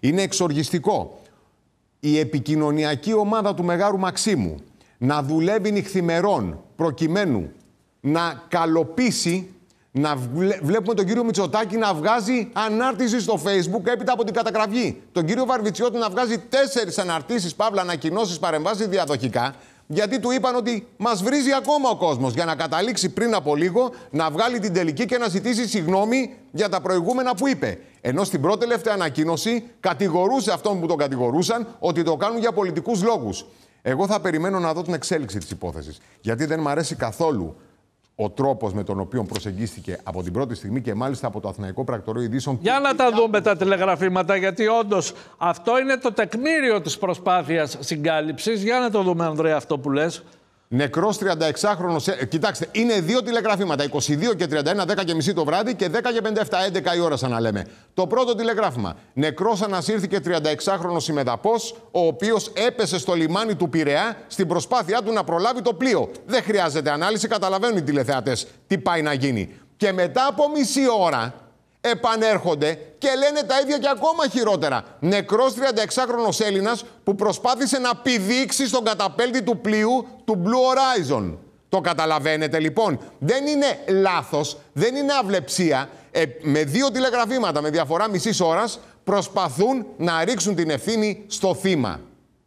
Είναι εξοργιστικό η επικοινωνιακή ομάδα του Μεγάρου Μαξίμου να δουλεύει νυχθημερών προκειμένου να καλοπίσει να βλέπουμε τον κύριο Μητσοτάκη να βγάζει ανάρτηση στο Facebook έπειτα από την καταγραφή. Τον κύριο Βαρβιτσιώτη να βγάζει τέσσερις αναρτήσεις, παύλα, ανακοινώσεις, παρεμβάσεις διαδοχικά γιατί του είπαν ότι μας βρίζει ακόμα ο κόσμος. Για να καταλήξει πριν από λίγο να βγάλει την τελική και να ζητήσει συγγνώμη για τα προηγούμενα που είπε. Ενώ στην πρώτη τελευταία ανακοίνωση κατηγορούσε αυτόν που τον κατηγορούσαν ότι το κάνουν για πολιτικούς λόγους. Εγώ θα περιμένω να δω την εξέλιξη της υπόθεσης. Γιατί δεν μ' αρέσει καθόλου ο τρόπος με τον οποίο προσεγγίστηκε από την πρώτη στιγμή και μάλιστα από το Αθηναϊκό Πρακτορείο Ειδήσεων. Για να τα δούμε τα τηλεγραφήματα, γιατί όντως αυτό είναι το τεκμήριο της προσπάθειας συγκάλυψης. Για να το δούμε, Ανδρέα, αυτό που λες. Νεκρός 36χρονο. Ε, κοιτάξτε, είναι δύο τηλεγραφήματα. 22 και 31, 10 και μισή το βράδυ και 10 και 57, 11 η ώρα, σαν να λέμε. Το πρώτο τηλεγράφημα. Νεκρός ανασύρθηκε 36χρονο ημεδαπό, ο οποίος έπεσε στο λιμάνι του Πειραιά στην προσπάθειά του να προλάβει το πλοίο. Δεν χρειάζεται ανάλυση, καταλαβαίνουν οι τηλεθεατές τι πάει να γίνει. Και μετά από μισή ώρα, επανέρχονται και λένε τα ίδια και ακόμα χειρότερα. Νεκρός 36χρονος Έλληνας που προσπάθησε να πηδήξει στον καταπέλτη του πλοίου του Blue Horizon. Το καταλαβαίνετε λοιπόν. Δεν είναι λάθος, δεν είναι αυλεψία. Ε, με δύο τηλεγραφήματα, με διαφορά μισής ώρας, προσπαθούν να ρίξουν την ευθύνη στο θύμα.